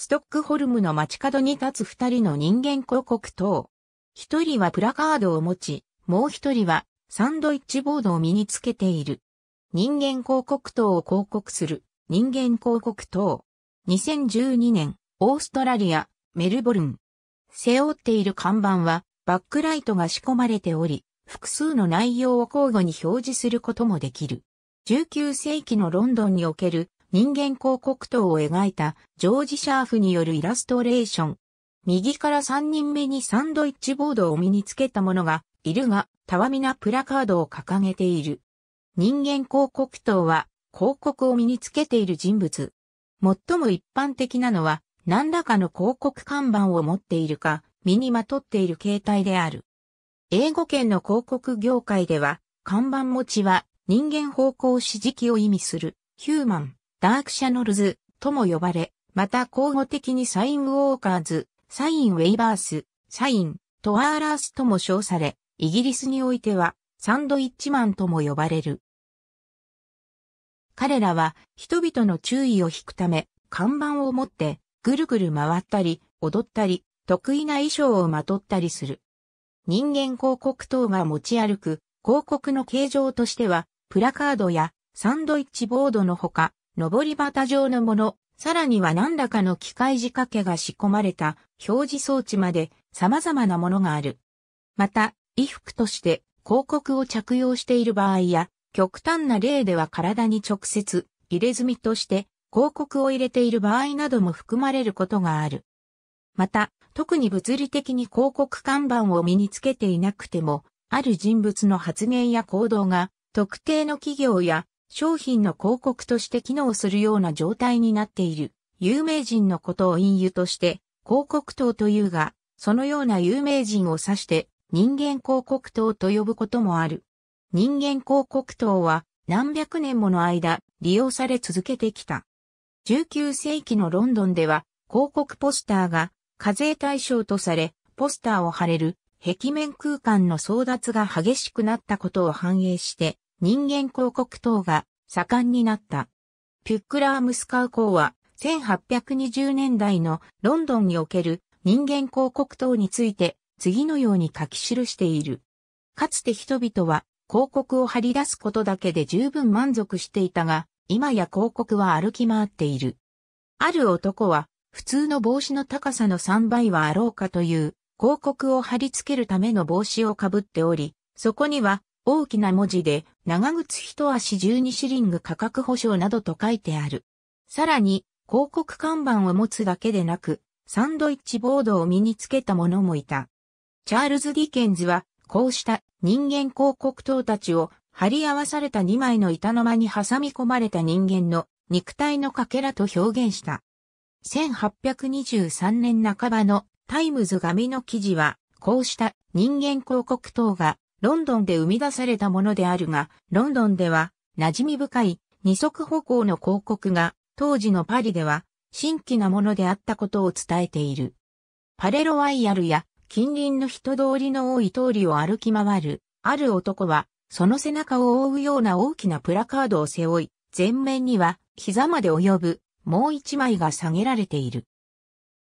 ストックホルムの街角に立つ二人の人間広告等。一人はプラカードを持ち、もう一人はサンドイッチボードを身につけている。人間広告等を広告する人間広告等。2012年、オーストラリア、メルボルン。背負っている看板は、バックライトが仕込まれており、複数の内容を交互に表示することもできる。19世紀のロンドンにおける人間広告塔を描いたジョージ・シャーフによるイラストレーション。右から3人目にサンドイッチボードを身につけた者がいるが、たわみなプラカードを掲げている。人間広告塔は広告を身につけている人物。最も一般的なのは何らかの広告看板を持っているか、身にまとっている形態である。英語圏の広告業界では、看板持ちは人間方向指示器を意味するヒューマンダークシャノルズとも呼ばれ、また交互的にサインウォーカーズ、サインウェイバース、サイン、トワーラースとも称され、イギリスにおいてはサンドイッチマンとも呼ばれる。彼らは人々の注意を引くため、看板を持ってぐるぐる回ったり、踊ったり、得意な衣装をまとったりする。人間広告等が持ち歩く広告の形状としては、プラカードやサンドイッチボードのほか、上り旗状のもの、さらには何らかの機械仕掛けが仕込まれた表示装置まで様々なものがある。また、衣服として広告を着用している場合や、極端な例では体に直接入れ墨として広告を入れている場合なども含まれることがある。また、特に物理的に広告看板を身につけていなくても、ある人物の発言や行動が特定の企業や商品の広告として機能するような状態になっている、有名人のことを隠喩として、広告塔というが、そのような有名人を指して、人間広告塔と呼ぶこともある。人間広告塔は、何百年もの間、利用され続けてきた。19世紀のロンドンでは、広告ポスターが課税対象とされ、ポスターを貼れる壁面空間の争奪が激しくなったことを反映して、人間広告等が盛んになった。ピュックラームスカウ校は1820年代のロンドンにおける人間広告等について次のように書き記している。かつて人々は広告を張り出すことだけで十分満足していたが、今や広告は歩き回っている。ある男は普通の帽子の高さの3倍はあろうかという広告を貼り付けるための帽子をかぶっており、そこには大きな文字で、長靴一足十二シリング価格保証などと書いてある。さらに、広告看板を持つだけでなく、サンドイッチボードを身につけた者もいた。チャールズ・ディケンズは、こうした人間広告塔たちを貼り合わされた2枚の板の間に挟み込まれた人間の肉体のかけらと表現した。1823年半ばのタイムズ紙の記事は、こうした人間広告塔がロンドンで生み出されたものであるが、ロンドンでは馴染み深い二足歩行の広告が当時のパリでは新規なものであったことを伝えている。パレロワイヤルや近隣の人通りの多い通りを歩き回る、ある男は、その背中を覆うような大きなプラカードを背負い、前面には膝まで及ぶ、もう一枚が下げられている。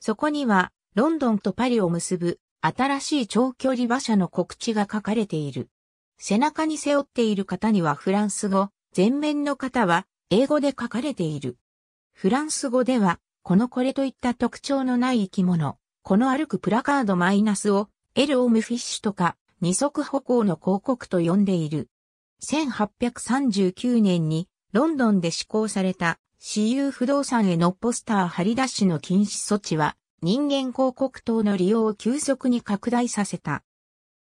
そこには、ロンドンとパリを結ぶ新しい長距離馬車の告知が書かれている。背中に背負っている方にはフランス語、前面の方は英語で書かれている。フランス語では、このこれといった特徴のない生き物、この歩くプラカードマイナスを、エルオムフィッシュとか、二足歩行の広告と呼んでいる。1839年に、ロンドンで施行された、私有不動産へのポスター張り出しの禁止措置は、人間広告塔の利用を急速に拡大させた。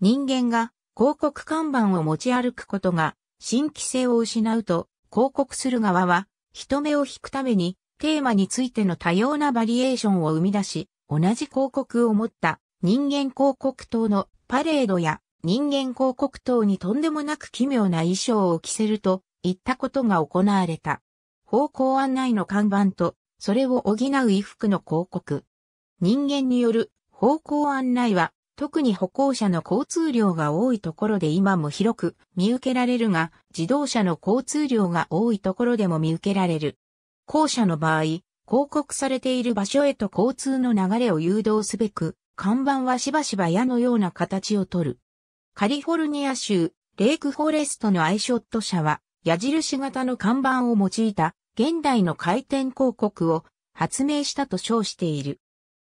人間が広告看板を持ち歩くことが新規性を失うと広告する側は人目を引くためにテーマについての多様なバリエーションを生み出し同じ広告を持った人間広告塔のパレードや人間広告塔にとんでもなく奇妙な衣装を着せるといったことが行われた。方向案内の看板とそれを補う衣服の広告。人間による方向案内は、特に歩行者の交通量が多いところで今も広く見受けられるが、自動車の交通量が多いところでも見受けられる。後者の場合、広告されている場所へと交通の流れを誘導すべく、看板はしばしば矢のような形をとる。カリフォルニア州、レイクフォレストのアイショット社は、矢印型の看板を用いた現代の回転広告を発明したと称している。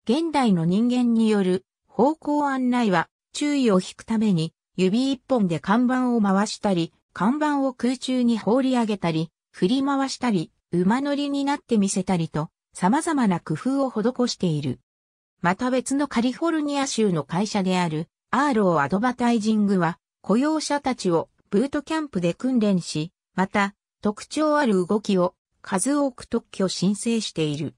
現代の人間による方向案内は注意を引くために指一本で看板を回したり、看板を空中に放り上げたり、振り回したり、馬乗りになってみせたりと、様々な工夫を施している。また別のカリフォルニア州の会社である、アーローアドバタイジングは、雇用者たちをブートキャンプで訓練し、また、特徴ある動きを数多く特許申請している。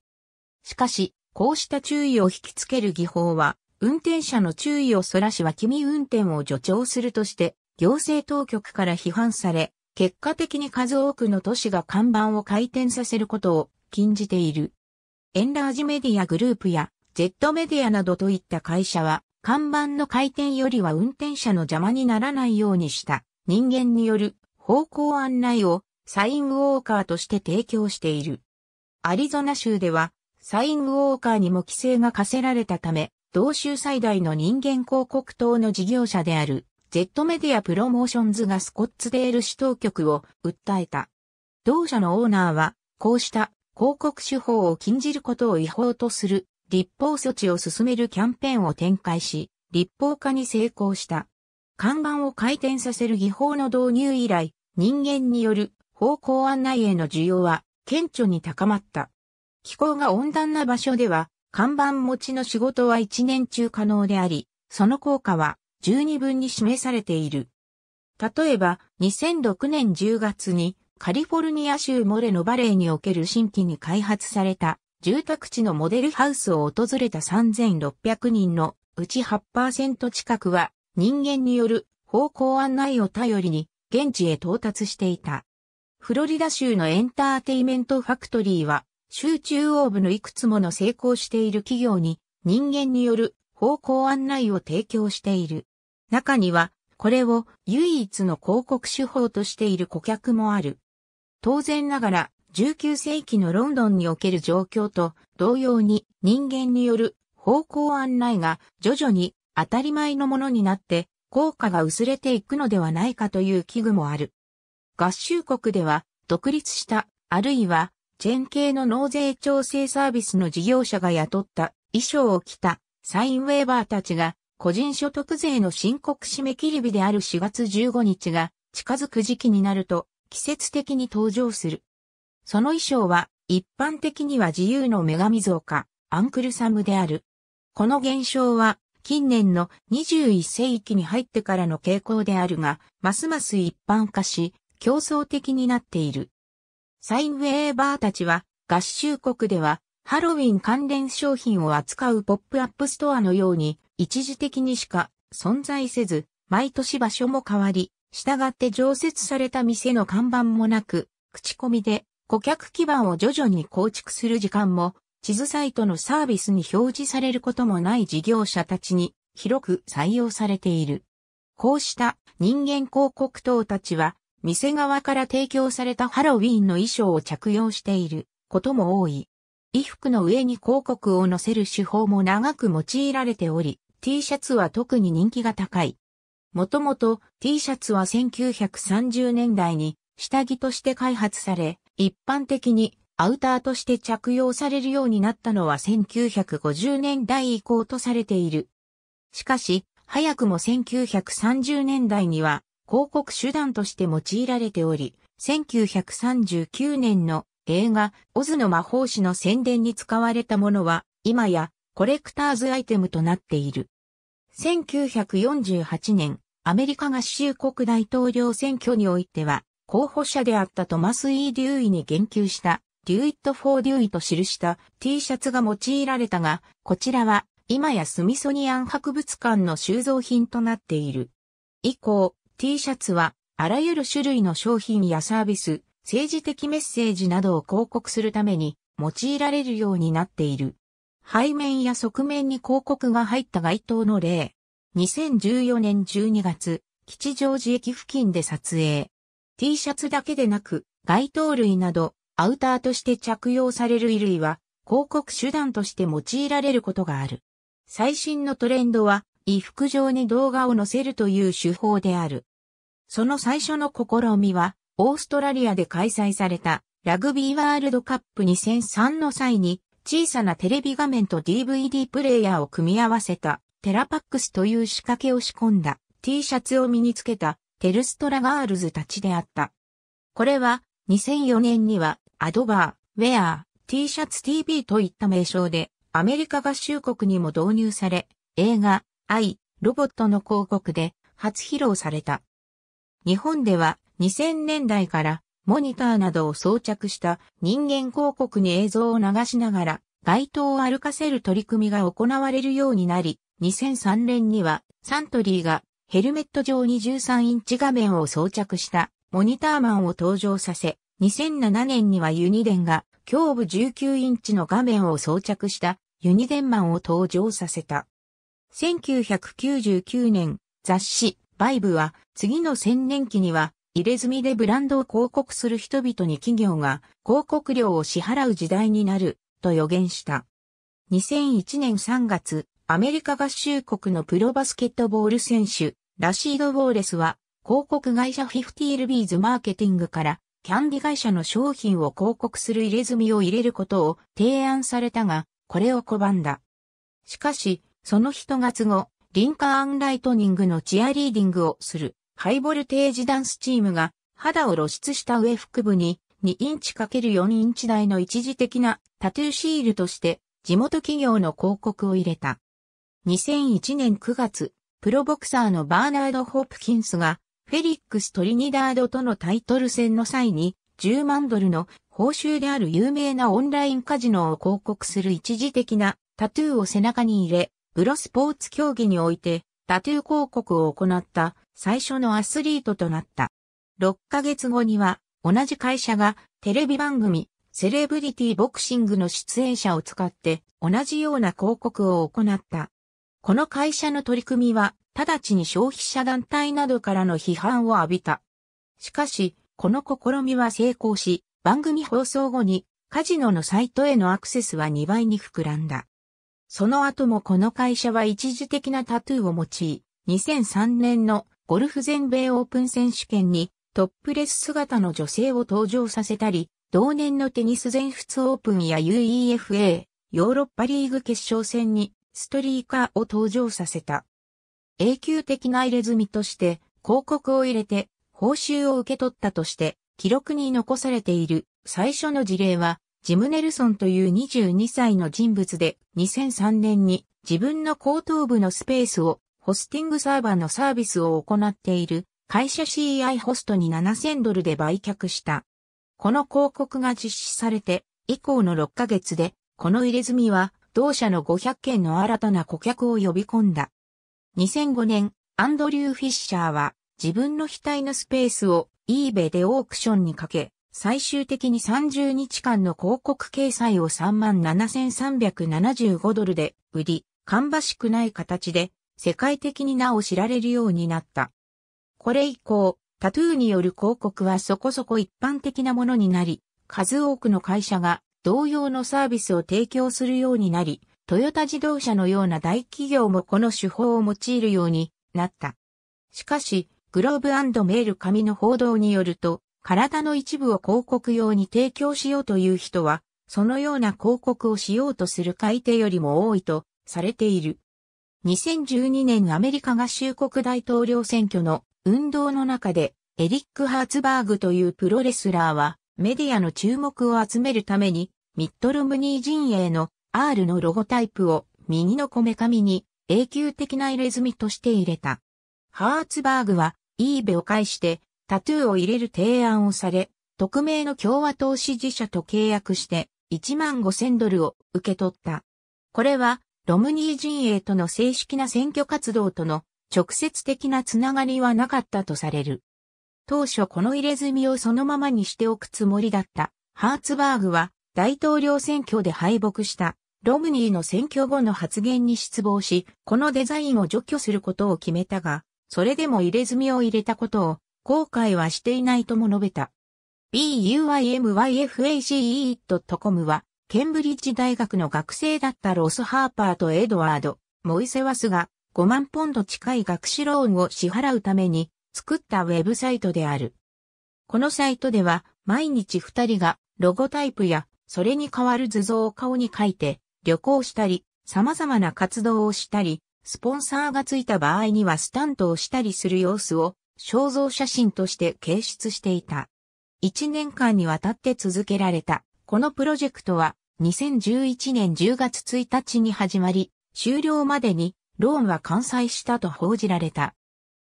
しかし、こうした注意を引きつける技法は、運転者の注意をそらし脇見運転を助長するとして、行政当局から批判され、結果的に数多くの都市が看板を回転させることを禁じている。エンラージメディアグループや、ジェットメディアなどといった会社は、看板の回転よりは運転者の邪魔にならないようにした人間による方向案内をサインウォーカーとして提供している。アリゾナ州ではサイン・ウォーカーにも規制が課せられたため、同州最大の人間広告等の事業者である Z メディアプロモーションズがスコッツデール市当局を訴えた。同社のオーナーは、こうした広告手法を禁じることを違法とする立法措置を進めるキャンペーンを展開し、立法化に成功した。看板を回転させる技法の導入以来、人間による方向案内への需要は顕著に高まった。気候が温暖な場所では、看板持ちの仕事は一年中可能であり、その効果は十二分に示されている。例えば、2006年10月にカリフォルニア州モレノバレーにおける新規に開発された住宅地のモデルハウスを訪れた3600人のうち8%近くは人間による方向案内を頼りに現地へ到達していた。フロリダ州のエンターテイメントファクトリーは州中央部のいくつもの成功している企業に人間による方向案内を提供している。中には、これを唯一の広告手法としている顧客もある。当然ながら、19世紀のロンドンにおける状況と同様に人間による方向案内が徐々に当たり前のものになって効果が薄れていくのではないかという危惧もある。合衆国では独立したあるいはチェン系の納税調整サービスの事業者が雇った衣装を着たサインウェーバーたちが個人所得税の申告締め切り日である4月15日が近づく時期になると季節的に登場する。その衣装は一般的には自由の女神像かアンクルサムである。この現象は近年の21世紀に入ってからの傾向であるが、ますます一般化し競争的になっている。サインウェーバーたちは合衆国ではハロウィン関連商品を扱うポップアップストアのように一時的にしか存在せず、毎年場所も変わり、従って常設された店の看板もなく、口コミで顧客基盤を徐々に構築する時間も、地図サイトのサービスに表示されることもない事業者たちに広く採用されている。こうした人間広告等たちは店側から提供されたハロウィーンの衣装を着用していることも多い。衣服の上に広告を載せる手法も長く用いられており、T シャツは特に人気が高い。もともと T シャツは1930年代に下着として開発され、一般的にアウターとして着用されるようになったのは1950年代以降とされている。しかし、早くも1930年代には広告手段として用いられており、1939年の映画、オズの魔法師の宣伝に使われたものは、今やコレクターズアイテムとなっている。1948年、アメリカ合衆国大統領選挙においては、候補者であったトマス・イー・デューイに言及した、デュイット・フォー・デューイと記した T シャツが用いられたが、こちらは今やスミソニアン博物館の収蔵品となっている。以降、T シャツは、あらゆる種類の商品やサービス、政治的メッセージなどを広告するために用いられるようになっている。背面や側面に広告が入った街灯の例。2014年12月、吉祥寺駅付近で撮影。T シャツだけでなく、街灯類など、アウターとして着用される衣類は、広告手段として用いられることがある。最新のトレンドは、衣服上に動画を載せるという手法である。その最初の試みは、オーストラリアで開催されたラグビーワールドカップ2003の際に、小さなテレビ画面と DVD プレイヤーを組み合わせたテラパックスという仕掛けを仕込んだ T シャツを身につけたテルストラガールズたちであった。これは2004年にはアドバー、ウェア、T シャツ TV といった名称でアメリカ合衆国にも導入され、映画、イ・ロボットの広告で初披露された。日本では2000年代からモニターなどを装着した人間広告に映像を流しながら街頭を歩かせる取り組みが行われるようになり、2003年にはサントリーがヘルメット上に13インチ画面を装着したモニターマンを登場させ、2007年にはユニデンが胸部19インチの画面を装着したユニデンマンを登場させた。1999年、雑誌、バイブは、次の千年期には、入れ墨でブランドを広告する人々に企業が広告料を支払う時代になると予言した。2001年3月、アメリカ合衆国のプロバスケットボール選手、ラシード・ウォーレスは、広告会社フフィィテールビーズマーケティングから、キャンディ会社の商品を広告する入れ墨を入れることを提案されたが、これを拒んだ。しかし、その人月後、リンカーンライトニングのチアリーディングをする、ハイボルテージダンスチームが、肌を露出した上腹部に、2インチ ×4 インチ台の一時的なタトゥーシールとして、地元企業の広告を入れた。2001年9月、プロボクサーのバーナード・ホープキンスが、フェリックス・トリニダードとのタイトル戦の際に、10万ドルの報酬である有名なオンラインカジノを広告する一時的なタトゥーを背中に入れ、プロスポーツ競技においてタトゥー広告を行った最初のアスリートとなった。6ヶ月後には同じ会社がテレビ番組セレブリティボクシングの出演者を使って同じような広告を行った。この会社の取り組みは直ちに消費者団体などからの批判を浴びた。しかし、この試みは成功し、番組放送後にカジノのサイトへのアクセスは2倍に膨らんだ。その後もこの会社は一時的なタトゥーを用い、2003年のゴルフ全米オープン選手権にトップレス姿の女性を登場させたり、同年のテニス全仏オープンや UEFA ヨーロッパリーグ決勝戦にストリーカーを登場させた。永久的な入れ墨として広告を入れて報酬を受け取ったとして記録に残されている最初の事例はジムネルソンという22歳の人物で、2003年に自分の後頭部のスペースをホスティングサーバーのサービスを行っている会社 CI ホストに7000ドルで売却した。この広告が実施されて以降の6ヶ月で、この入れ墨は同社の500件の新たな顧客を呼び込んだ。2005年、アンドリュー・フィッシャーは自分の額のスペースを eBay でオークションにかけ、最終的に30日間の広告掲載を37,375ドルで売り、芳しくない形で世界的に名を知られるようになった。これ以降、タトゥーによる広告はそこそこ一般的なものになり、数多くの会社が同様のサービスを提供するようになり、トヨタ自動車のような大企業もこの手法を用いるようになった。しかし、グローブメール紙の報道によると、体の一部を広告用に提供しようという人は、そのような広告をしようとする買い手よりも多いとされている。2012年アメリカ合衆国大統領選挙の運動の中で、エリック・ハーツバーグというプロレスラーは、メディアの注目を集めるために、ミッドロムニー陣営の R のロゴタイプを右のこめかみに永久的な入れ墨として入れた。ハーツバーグは、イーベを介してタトゥーを入れる提案をされ、匿名の共和党支持者と契約して1万5000ドルを受け取った。これはロムニー陣営との正式な選挙活動との直接的なつながりはなかったとされる。当初この入れ墨をそのままにしておくつもりだったハーツバーグは大統領選挙で敗北したロムニーの選挙後の発言に失望し、このデザインを除去することを決めたが、それでも入れ墨を入れたことを後悔はしていないとも述べた。BUIMYFACE.com は、ケンブリッジ大学の学生だったロス・ハーパーとエドワード、モイセワスが5万ポンド近い学士ローンを支払うために作ったウェブサイトである。このサイトでは毎日二人がロゴタイプやそれに代わる図像を顔に書いて旅行したり様々な活動をしたりスポンサーがついた場合にはスタントをしたりする様子を肖像写真として掲出していた。1年間にわたって続けられた。このプロジェクトは2011年10月1日に始まり、終了までにローンは完済したと報じられた。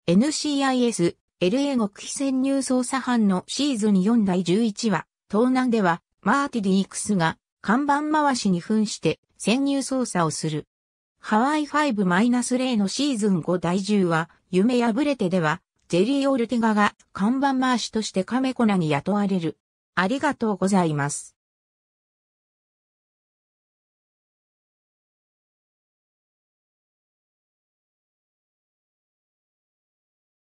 NCIS、LA 極非潜入捜査班のシーズン4第11話、東南ではマーティディークスが看板回しに噴して潜入捜査をする。ハワイ5-0のシーズン5第10話、夢破れてでは、ジェリー・オルテガが看板回しとしてカメコナに雇われる。ありがとうございます。